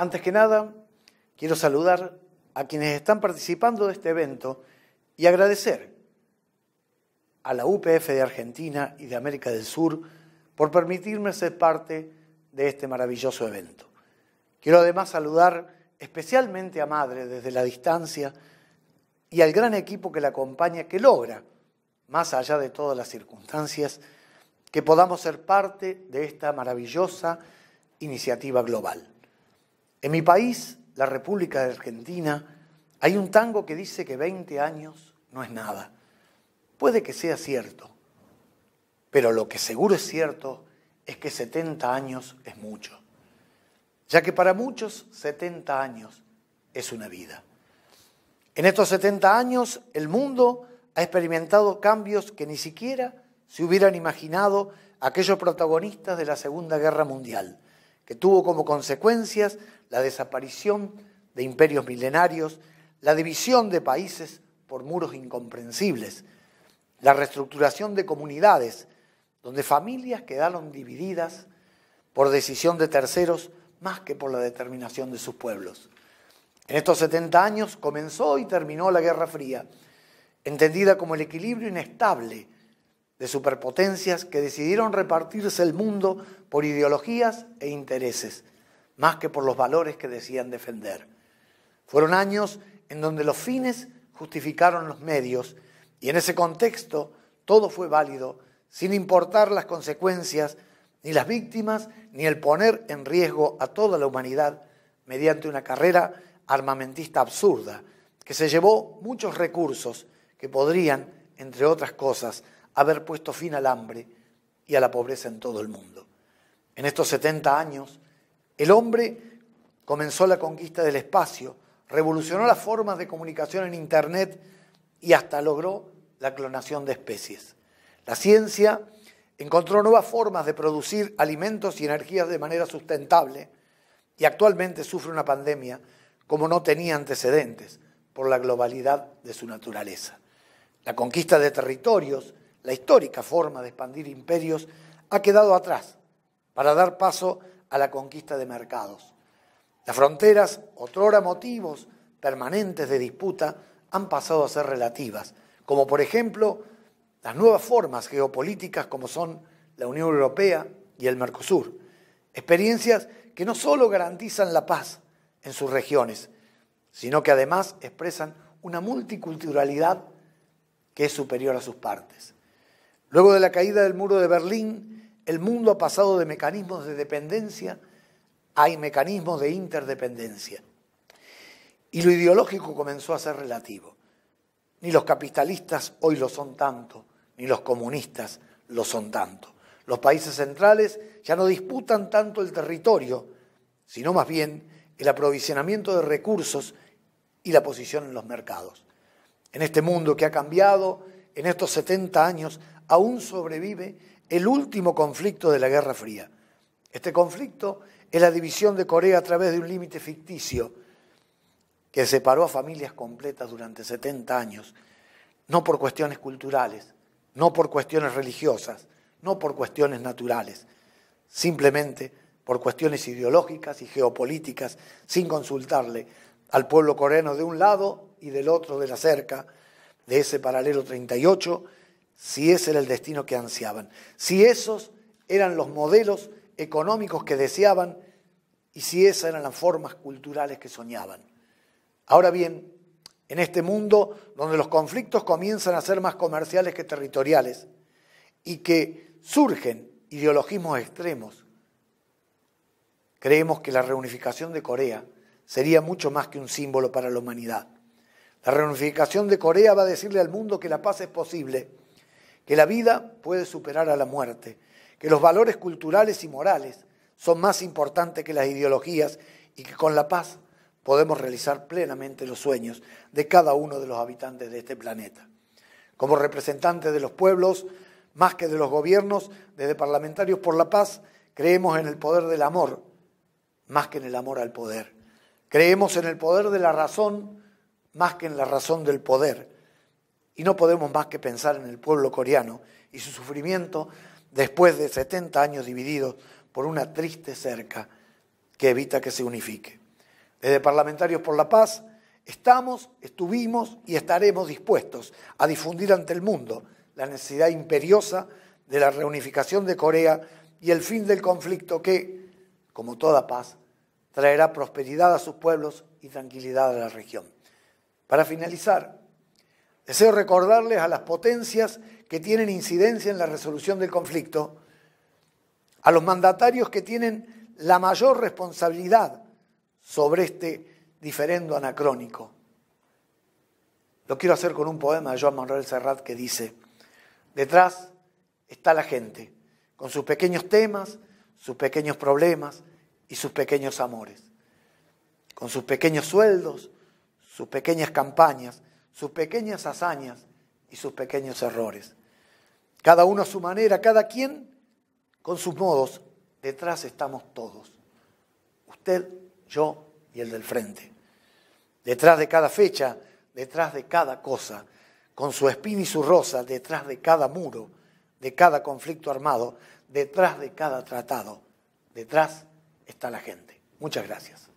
Antes que nada, quiero saludar a quienes están participando de este evento y agradecer a la UPF de Argentina y de América del Sur por permitirme ser parte de este maravilloso evento. Quiero además saludar especialmente a Madre desde la distancia y al gran equipo que la acompaña, que logra, más allá de todas las circunstancias, que podamos ser parte de esta maravillosa iniciativa global. En mi país, la República de Argentina, hay un tango que dice que 20 años no es nada. Puede que sea cierto, pero lo que seguro es cierto es que 70 años es mucho, ya que para muchos 70 años es una vida. En estos 70 años el mundo ha experimentado cambios que ni siquiera se hubieran imaginado aquellos protagonistas de la Segunda Guerra Mundial que tuvo como consecuencias la desaparición de imperios milenarios, la división de países por muros incomprensibles, la reestructuración de comunidades, donde familias quedaron divididas por decisión de terceros más que por la determinación de sus pueblos. En estos 70 años comenzó y terminó la Guerra Fría, entendida como el equilibrio inestable de superpotencias que decidieron repartirse el mundo por ideologías e intereses, más que por los valores que decían defender. Fueron años en donde los fines justificaron los medios y en ese contexto todo fue válido, sin importar las consecuencias, ni las víctimas, ni el poner en riesgo a toda la humanidad mediante una carrera armamentista absurda, que se llevó muchos recursos que podrían, entre otras cosas, haber puesto fin al hambre y a la pobreza en todo el mundo. En estos 70 años, el hombre comenzó la conquista del espacio, revolucionó las formas de comunicación en Internet y hasta logró la clonación de especies. La ciencia encontró nuevas formas de producir alimentos y energías de manera sustentable y actualmente sufre una pandemia como no tenía antecedentes por la globalidad de su naturaleza. La conquista de territorios la histórica forma de expandir imperios, ha quedado atrás para dar paso a la conquista de mercados. Las fronteras, otrora motivos permanentes de disputa, han pasado a ser relativas, como por ejemplo las nuevas formas geopolíticas como son la Unión Europea y el Mercosur, experiencias que no solo garantizan la paz en sus regiones, sino que además expresan una multiculturalidad que es superior a sus partes. Luego de la caída del muro de Berlín, el mundo ha pasado de mecanismos de dependencia a mecanismos de interdependencia. Y lo ideológico comenzó a ser relativo. Ni los capitalistas hoy lo son tanto, ni los comunistas lo son tanto. Los países centrales ya no disputan tanto el territorio, sino más bien el aprovisionamiento de recursos y la posición en los mercados. En este mundo que ha cambiado, en estos 70 años aún sobrevive el último conflicto de la Guerra Fría. Este conflicto es la división de Corea a través de un límite ficticio que separó a familias completas durante 70 años, no por cuestiones culturales, no por cuestiones religiosas, no por cuestiones naturales, simplemente por cuestiones ideológicas y geopolíticas, sin consultarle al pueblo coreano de un lado y del otro de la cerca de ese paralelo 38 si ese era el destino que ansiaban, si esos eran los modelos económicos que deseaban y si esas eran las formas culturales que soñaban. Ahora bien, en este mundo donde los conflictos comienzan a ser más comerciales que territoriales y que surgen ideologismos extremos, creemos que la reunificación de Corea sería mucho más que un símbolo para la humanidad. La reunificación de Corea va a decirle al mundo que la paz es posible que la vida puede superar a la muerte, que los valores culturales y morales son más importantes que las ideologías y que con la paz podemos realizar plenamente los sueños de cada uno de los habitantes de este planeta. Como representantes de los pueblos, más que de los gobiernos, desde Parlamentarios por la Paz, creemos en el poder del amor, más que en el amor al poder. Creemos en el poder de la razón, más que en la razón del poder. Y no podemos más que pensar en el pueblo coreano y su sufrimiento después de 70 años divididos por una triste cerca que evita que se unifique. Desde Parlamentarios por la Paz estamos, estuvimos y estaremos dispuestos a difundir ante el mundo la necesidad imperiosa de la reunificación de Corea y el fin del conflicto que, como toda paz, traerá prosperidad a sus pueblos y tranquilidad a la región. Para finalizar, Deseo recordarles a las potencias que tienen incidencia en la resolución del conflicto, a los mandatarios que tienen la mayor responsabilidad sobre este diferendo anacrónico. Lo quiero hacer con un poema de Joan Manuel Serrat que dice, detrás está la gente, con sus pequeños temas, sus pequeños problemas y sus pequeños amores, con sus pequeños sueldos, sus pequeñas campañas, sus pequeñas hazañas y sus pequeños errores. Cada uno a su manera, cada quien con sus modos. Detrás estamos todos. Usted, yo y el del frente. Detrás de cada fecha, detrás de cada cosa, con su espina y su rosa, detrás de cada muro, de cada conflicto armado, detrás de cada tratado, detrás está la gente. Muchas gracias.